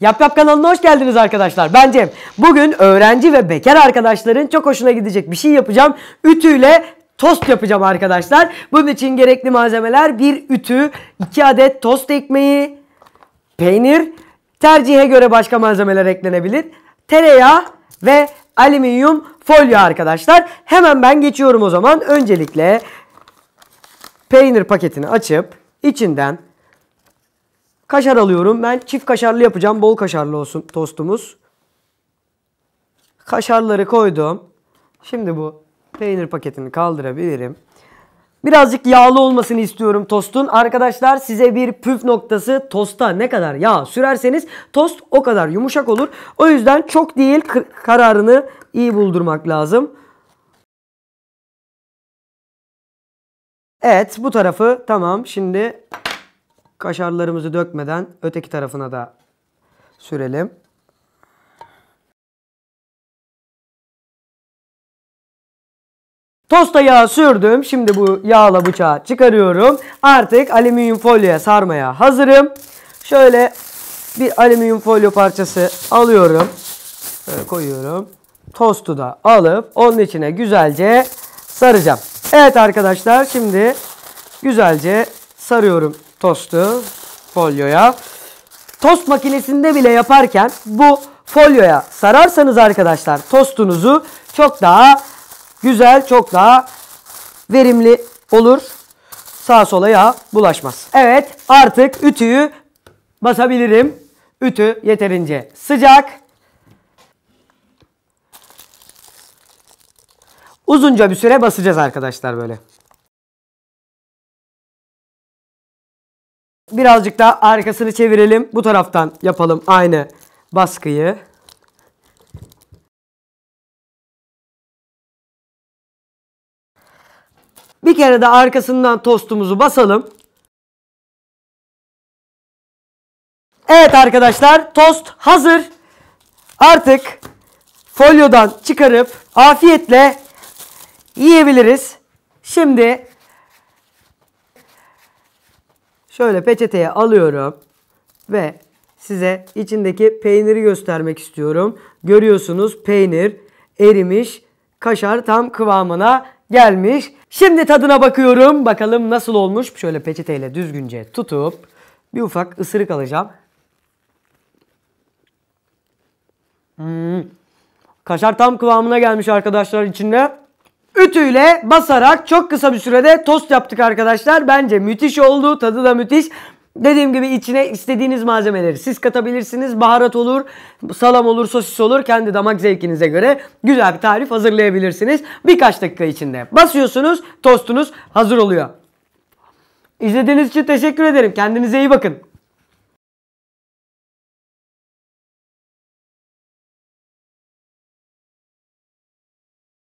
Yap Yap kanalına hoş geldiniz arkadaşlar. Ben Cem. Bugün öğrenci ve bekar arkadaşların çok hoşuna gidecek bir şey yapacağım. Ütüyle tost yapacağım arkadaşlar. Bunun için gerekli malzemeler bir ütü, iki adet tost ekmeği, peynir, tercihe göre başka malzemeler eklenebilir, tereyağı ve alüminyum folyo arkadaşlar. Hemen ben geçiyorum o zaman. Öncelikle peynir paketini açıp içinden Kaşar alıyorum. Ben çift kaşarlı yapacağım. Bol kaşarlı olsun tostumuz. Kaşarları koydum. Şimdi bu peynir paketini kaldırabilirim. Birazcık yağlı olmasını istiyorum tostun. Arkadaşlar size bir püf noktası tosta ne kadar yağ sürerseniz tost o kadar yumuşak olur. O yüzden çok değil kararını iyi buldurmak lazım. Evet bu tarafı tamam şimdi Kaşarlarımızı dökmeden öteki tarafına da sürelim. Tosta yağı sürdüm. Şimdi bu yağla bıçağı çıkarıyorum. Artık alüminyum folyoya sarmaya hazırım. Şöyle bir alüminyum folyo parçası alıyorum. Böyle koyuyorum. Tostu da alıp onun içine güzelce saracağım. Evet arkadaşlar şimdi güzelce sarıyorum tostu folyoya. Tost makinesinde bile yaparken bu folyoya sararsanız arkadaşlar tostunuzu çok daha güzel, çok daha verimli olur. Sağa sola yağ bulaşmaz. Evet artık ütüyü basabilirim. Ütü yeterince sıcak. Uzunca bir süre basacağız arkadaşlar böyle. Birazcık daha arkasını çevirelim. Bu taraftan yapalım aynı baskıyı. Bir kere de arkasından tostumuzu basalım. Evet arkadaşlar tost hazır. Artık folyodan çıkarıp afiyetle yiyebiliriz. Şimdi Şöyle peçeteye alıyorum ve size içindeki peyniri göstermek istiyorum. Görüyorsunuz peynir erimiş, kaşar tam kıvamına gelmiş. Şimdi tadına bakıyorum. Bakalım nasıl olmuş. Şöyle peçeteyle düzgünce tutup bir ufak ısırık alacağım. Hmm. Kaşar tam kıvamına gelmiş arkadaşlar içinde. Ütüyle basarak çok kısa bir sürede tost yaptık arkadaşlar. Bence müthiş oldu. Tadı da müthiş. Dediğim gibi içine istediğiniz malzemeleri siz katabilirsiniz. Baharat olur, salam olur, sosis olur. Kendi damak zevkinize göre güzel bir tarif hazırlayabilirsiniz. Birkaç dakika içinde basıyorsunuz, tostunuz hazır oluyor. İzlediğiniz için teşekkür ederim. Kendinize iyi bakın.